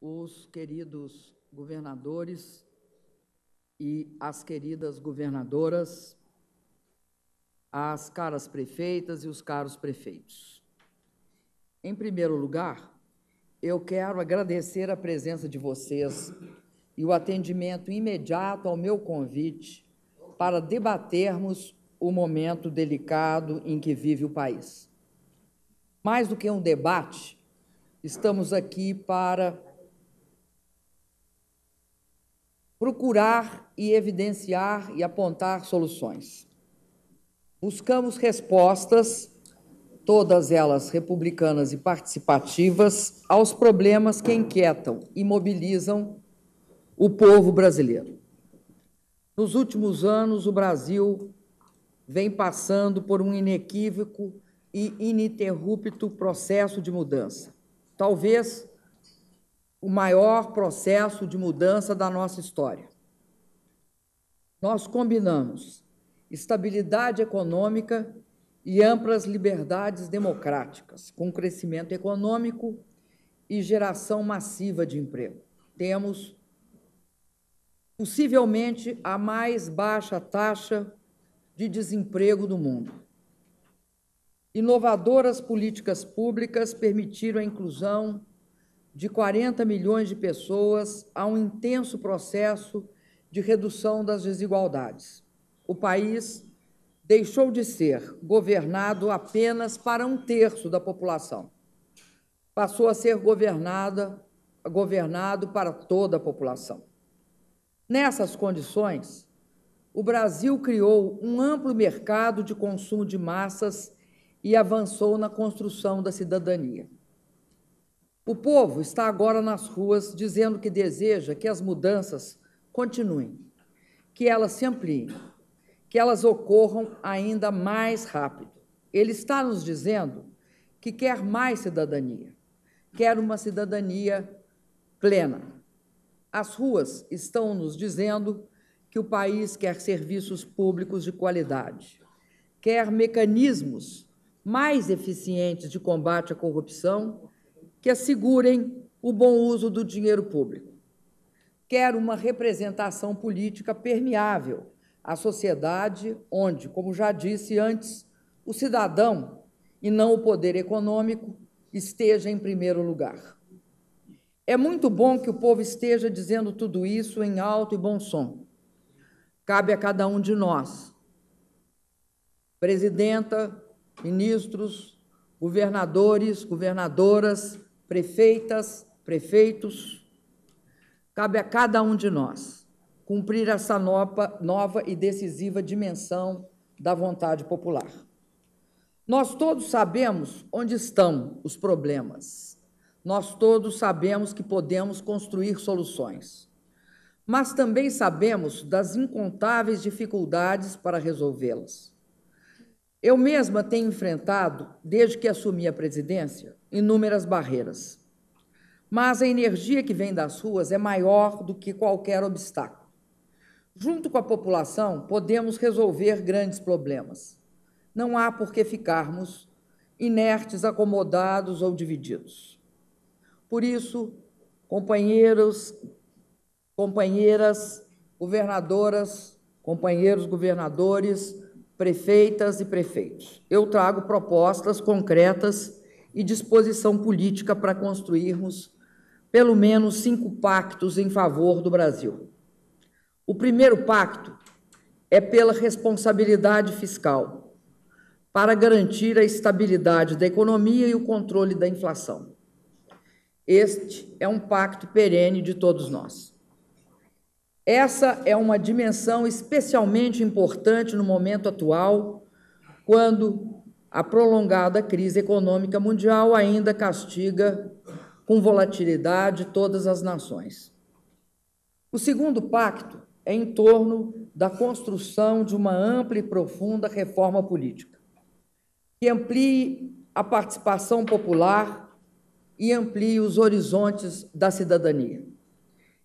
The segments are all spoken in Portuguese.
os queridos governadores e as queridas governadoras, as caras prefeitas e os caros prefeitos. Em primeiro lugar, eu quero agradecer a presença de vocês e o atendimento imediato ao meu convite para debatermos o momento delicado em que vive o país. Mais do que um debate, estamos aqui para procurar e evidenciar e apontar soluções. Buscamos respostas, todas elas republicanas e participativas, aos problemas que inquietam e mobilizam o povo brasileiro. Nos últimos anos, o Brasil vem passando por um inequívoco e ininterrupto processo de mudança, talvez o maior processo de mudança da nossa história. Nós combinamos estabilidade econômica e amplas liberdades democráticas, com crescimento econômico e geração massiva de emprego. Temos possivelmente a mais baixa taxa de desemprego do mundo. Inovadoras políticas públicas permitiram a inclusão de 40 milhões de pessoas a um intenso processo de redução das desigualdades. O país deixou de ser governado apenas para um terço da população. Passou a ser governada, governado para toda a população. Nessas condições, o Brasil criou um amplo mercado de consumo de massas e avançou na construção da cidadania. O povo está agora nas ruas dizendo que deseja que as mudanças continuem, que elas se ampliem, que elas ocorram ainda mais rápido. Ele está nos dizendo que quer mais cidadania, quer uma cidadania plena. As ruas estão nos dizendo que o país quer serviços públicos de qualidade, quer mecanismos mais eficientes de combate à corrupção que assegurem o bom uso do dinheiro público. Quero uma representação política permeável à sociedade, onde, como já disse antes, o cidadão e não o poder econômico esteja em primeiro lugar. É muito bom que o povo esteja dizendo tudo isso em alto e bom som. Cabe a cada um de nós, presidenta, ministros, governadores, governadoras, prefeitas, prefeitos, cabe a cada um de nós cumprir essa nova, nova e decisiva dimensão da vontade popular. Nós todos sabemos onde estão os problemas. Nós todos sabemos que podemos construir soluções. Mas também sabemos das incontáveis dificuldades para resolvê-las. Eu mesma tenho enfrentado, desde que assumi a presidência, inúmeras barreiras. Mas a energia que vem das ruas é maior do que qualquer obstáculo. Junto com a população, podemos resolver grandes problemas. Não há por que ficarmos inertes, acomodados ou divididos. Por isso, companheiros, companheiras, governadoras, companheiros governadores, prefeitas e prefeitos. Eu trago propostas concretas e disposição política para construirmos pelo menos cinco pactos em favor do Brasil. O primeiro pacto é pela responsabilidade fiscal, para garantir a estabilidade da economia e o controle da inflação. Este é um pacto perene de todos nós. Essa é uma dimensão especialmente importante no momento atual, quando a prolongada crise econômica mundial ainda castiga com volatilidade todas as nações. O segundo pacto é em torno da construção de uma ampla e profunda reforma política, que amplie a participação popular e amplie os horizontes da cidadania.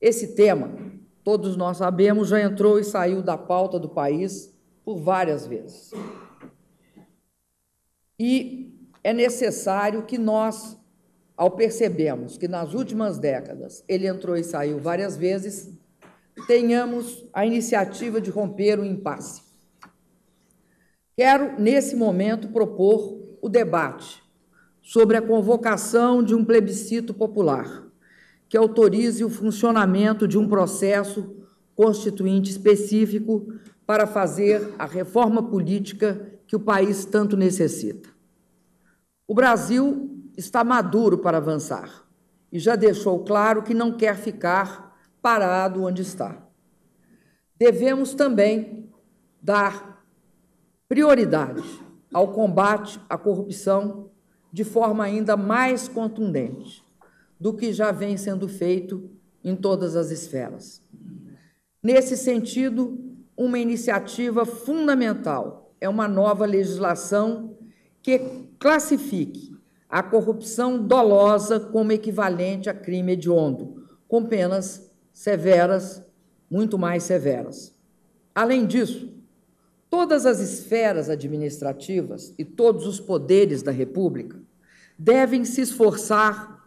Esse tema todos nós sabemos, já entrou e saiu da pauta do país por várias vezes. E é necessário que nós, ao percebermos que nas últimas décadas ele entrou e saiu várias vezes, tenhamos a iniciativa de romper o impasse. Quero, nesse momento, propor o debate sobre a convocação de um plebiscito popular que autorize o funcionamento de um processo constituinte específico para fazer a reforma política que o país tanto necessita. O Brasil está maduro para avançar e já deixou claro que não quer ficar parado onde está. Devemos também dar prioridade ao combate à corrupção de forma ainda mais contundente do que já vem sendo feito em todas as esferas. Nesse sentido, uma iniciativa fundamental é uma nova legislação que classifique a corrupção dolosa como equivalente a crime hediondo, com penas severas, muito mais severas. Além disso, todas as esferas administrativas e todos os poderes da República devem se esforçar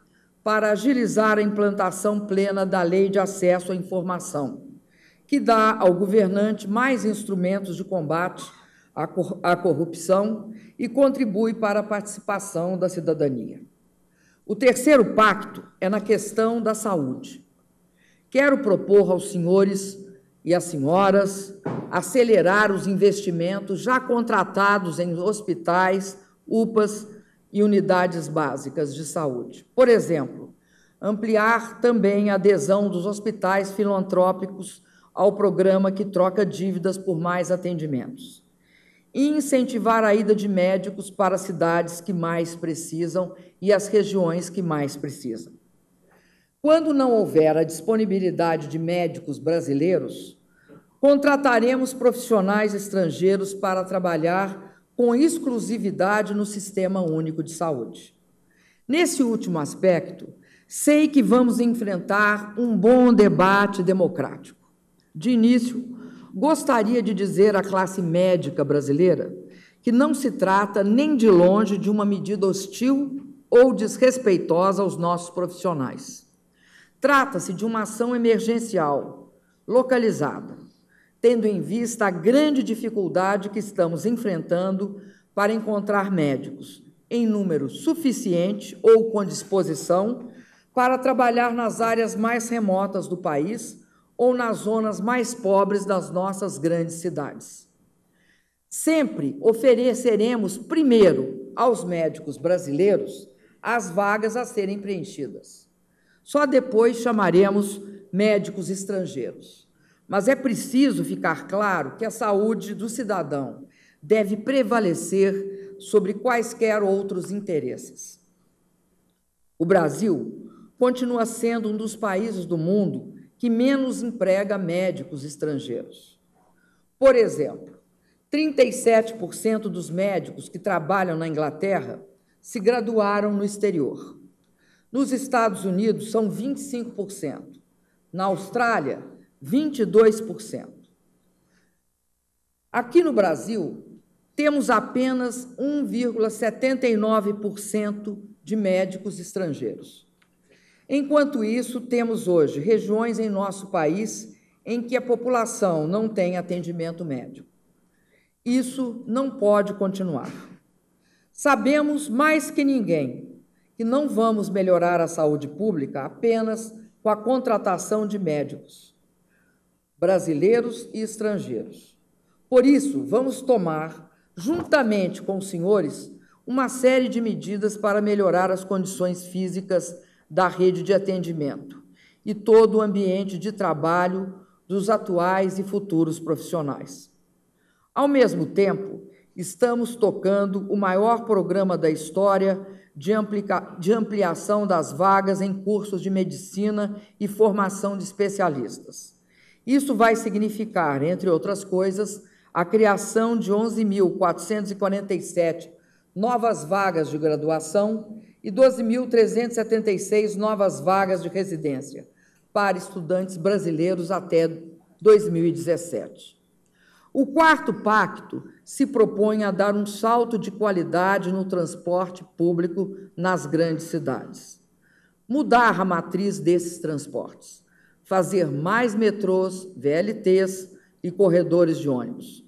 para agilizar a implantação plena da Lei de Acesso à Informação, que dá ao governante mais instrumentos de combate à, corrupção e contribui para a participação da cidadania. O terceiro pacto é na questão da saúde. Quero propor aos senhores e às senhoras acelerar os investimentos já contratados em hospitais, UPAs e unidades básicas de saúde. Por exemplo, ampliar também a adesão dos hospitais filantrópicos ao programa que troca dívidas por mais atendimentos. E incentivar a ida de médicos para as cidades que mais precisam e as regiões que mais precisam. Quando não houver a disponibilidade de médicos brasileiros, contrataremos profissionais estrangeiros para trabalhar com exclusividade no Sistema Único de Saúde. Nesse último aspecto, sei que vamos enfrentar um bom debate democrático. De início, gostaria de dizer à classe médica brasileira que não se trata nem de longe de uma medida hostil ou desrespeitosa aos nossos profissionais. Trata-se de uma ação emergencial, localizada, tendo em vista a grande dificuldade que estamos enfrentando para encontrar médicos em número suficiente ou com disposição para trabalhar nas áreas mais remotas do país ou nas zonas mais pobres das nossas grandes cidades. Sempre ofereceremos primeiro aos médicos brasileiros as vagas a serem preenchidas. Só depois chamaremos médicos estrangeiros. Mas é preciso ficar claro que a saúde do cidadão deve prevalecer sobre quaisquer outros interesses. O Brasil continua sendo um dos países do mundo que menos emprega médicos estrangeiros. Por exemplo, 37% dos médicos que trabalham na Inglaterra se graduaram no exterior. Nos Estados Unidos, são 25%. Na Austrália, 22%. Aqui no Brasil, temos apenas 1,79% de médicos estrangeiros. Enquanto isso, temos hoje regiões em nosso país em que a população não tem atendimento médico. Isso não pode continuar. Sabemos mais que ninguém que não vamos melhorar a saúde pública apenas com a contratação de médicos brasileiros e estrangeiros. Por isso, vamos tomar, juntamente com os senhores, uma série de medidas para melhorar as condições físicas da rede de atendimento e todo o ambiente de trabalho dos atuais e futuros profissionais. Ao mesmo tempo, estamos tocando o maior programa da história de, de ampliação das vagas em cursos de medicina e formação de especialistas. Isso vai significar, entre outras coisas, a criação de 11.447 novas vagas de graduação e 12.376 novas vagas de residência para estudantes brasileiros até 2017. O quarto pacto se propõe a dar um salto de qualidade no transporte público nas grandes cidades. Mudar a matriz desses transportes, fazer mais metrôs, VLTs e corredores de ônibus.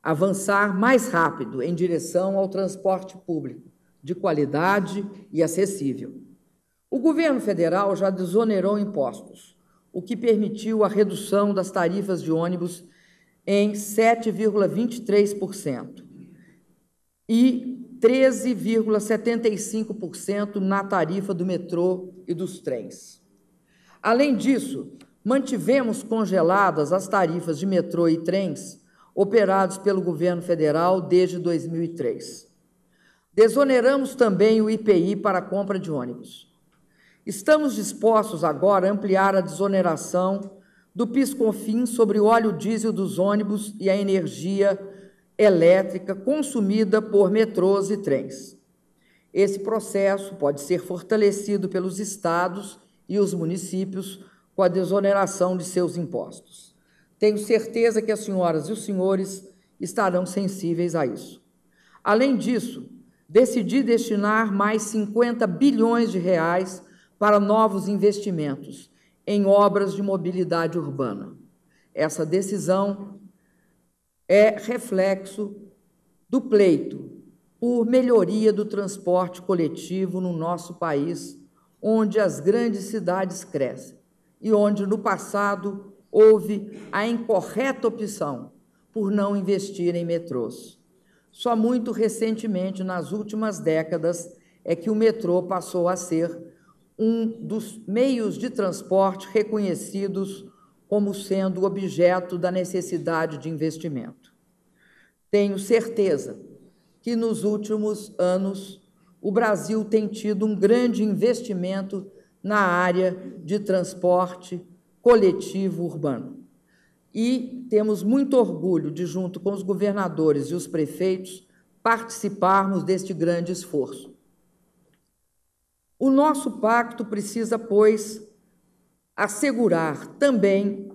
Avançar mais rápido em direção ao transporte público, de qualidade e acessível. O governo federal já desonerou impostos, o que permitiu a redução das tarifas de ônibus em 7,23% e 13,75% na tarifa do metrô e dos trens. Além disso, mantivemos congeladas as tarifas de metrô e trens operados pelo governo federal desde 2003. Desoneramos também o IPI para a compra de ônibus. Estamos dispostos agora a ampliar a desoneração do PIS/COFINS sobre o óleo diesel dos ônibus e a energia elétrica consumida por metrôs e trens. Esse processo pode ser fortalecido pelos estados e os municípios com a desoneração de seus impostos. Tenho certeza que as senhoras e os senhores estarão sensíveis a isso. Além disso, decidi destinar mais 50 bilhões de reais para novos investimentos em obras de mobilidade urbana. Essa decisão é reflexo do pleito por melhoria do transporte coletivo no nosso país onde as grandes cidades crescem e onde no passado houve a incorreta opção por não investir em metrôs. Só muito recentemente, nas últimas décadas, é que o metrô passou a ser um dos meios de transporte reconhecidos como sendo objeto da necessidade de investimento. Tenho certeza que nos últimos anos o Brasil tem tido um grande investimento na área de transporte coletivo urbano. E temos muito orgulho de, junto com os governadores e os prefeitos, participarmos deste grande esforço. O nosso pacto precisa, pois, assegurar também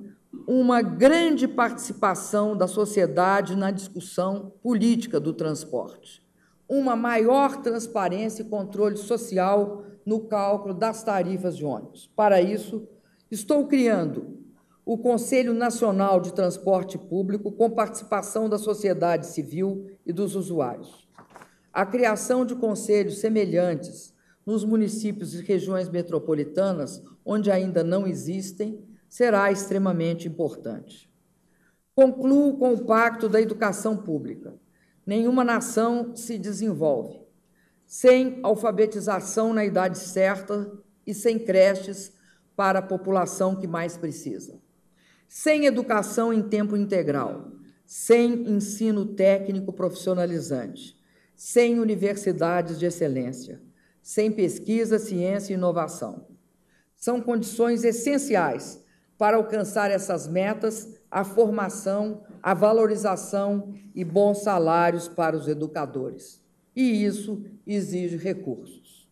uma grande participação da sociedade na discussão política do transporte uma maior transparência e controle social no cálculo das tarifas de ônibus. Para isso, estou criando o Conselho Nacional de Transporte Público com participação da sociedade civil e dos usuários. A criação de conselhos semelhantes nos municípios e regiões metropolitanas, onde ainda não existem, será extremamente importante. Concluo com o Pacto da Educação Pública nenhuma nação se desenvolve. Sem alfabetização na idade certa e sem creches para a população que mais precisa. Sem educação em tempo integral, sem ensino técnico profissionalizante, sem universidades de excelência, sem pesquisa, ciência e inovação. São condições essenciais para alcançar essas metas a formação, a valorização e bons salários para os educadores. E isso exige recursos.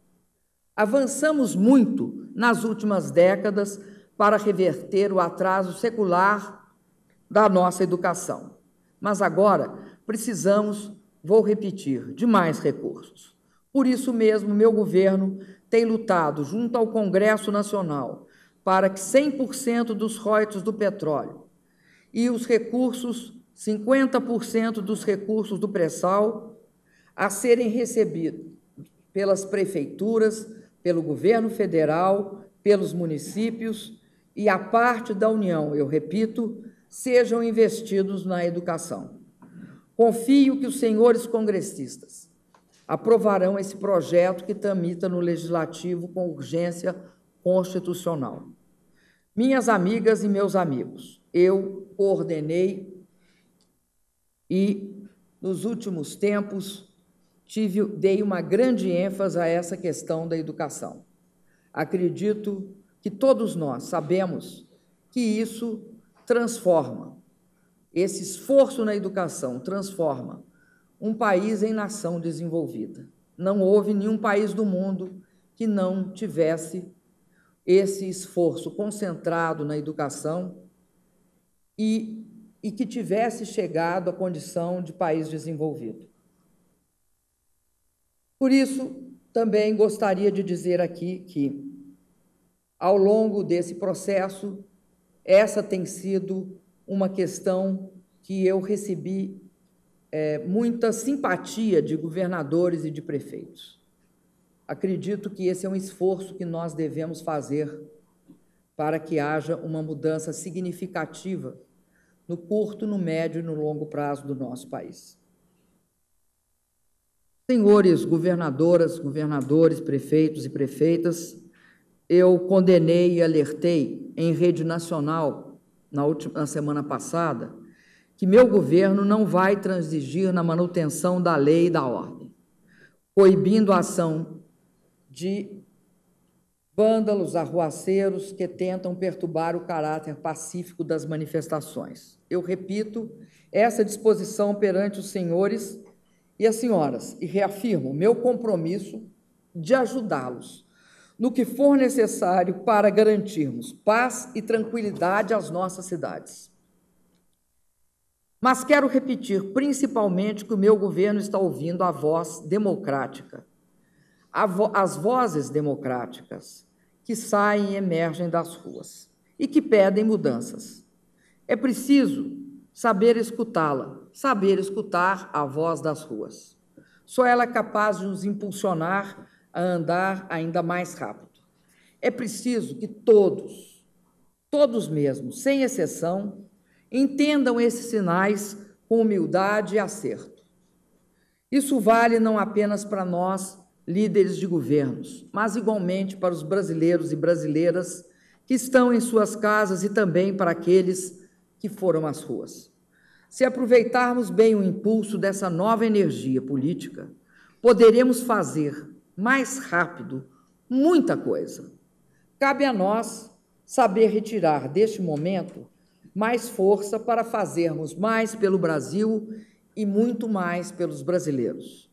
Avançamos muito nas últimas décadas para reverter o atraso secular da nossa educação. Mas agora precisamos, vou repetir, de mais recursos. Por isso mesmo, meu governo tem lutado junto ao Congresso Nacional para que 100% dos royalties do petróleo e os recursos, 50% dos recursos do pré-sal, a serem recebidos pelas prefeituras, pelo governo federal, pelos municípios e a parte da União, eu repito, sejam investidos na educação. Confio que os senhores congressistas aprovarão esse projeto que tramita no legislativo com urgência constitucional. Minhas amigas e meus amigos, eu coordenei e, nos últimos tempos, tive, dei uma grande ênfase a essa questão da educação. Acredito que todos nós sabemos que isso transforma, esse esforço na educação transforma um país em nação desenvolvida. Não houve nenhum país do mundo que não tivesse esse esforço concentrado na educação e, e que tivesse chegado à condição de país desenvolvido. Por isso, também gostaria de dizer aqui que, ao longo desse processo, essa tem sido uma questão que eu recebi é, muita simpatia de governadores e de prefeitos. Acredito que esse é um esforço que nós devemos fazer para que haja uma mudança significativa no curto, no médio e no longo prazo do nosso país. Senhores governadoras, governadores, prefeitos e prefeitas, eu condenei e alertei em rede nacional na, última, na semana passada que meu governo não vai transigir na manutenção da lei e da ordem, coibindo a ação de vândalos, arruaceiros que tentam perturbar o caráter pacífico das manifestações. Eu repito essa disposição perante os senhores e as senhoras e reafirmo meu compromisso de ajudá-los no que for necessário para garantirmos paz e tranquilidade às nossas cidades. Mas quero repetir principalmente que o meu governo está ouvindo a voz democrática, vo as vozes democráticas, que saem e emergem das ruas e que pedem mudanças. É preciso saber escutá-la, saber escutar a voz das ruas. Só ela é capaz de nos impulsionar a andar ainda mais rápido. É preciso que todos, todos mesmo, sem exceção, entendam esses sinais com humildade e acerto. Isso vale não apenas para nós líderes de governos, mas igualmente para os brasileiros e brasileiras que estão em suas casas e também para aqueles que foram às ruas. Se aproveitarmos bem o impulso dessa nova energia política, poderemos fazer mais rápido muita coisa. Cabe a nós saber retirar deste momento mais força para fazermos mais pelo Brasil e muito mais pelos brasileiros.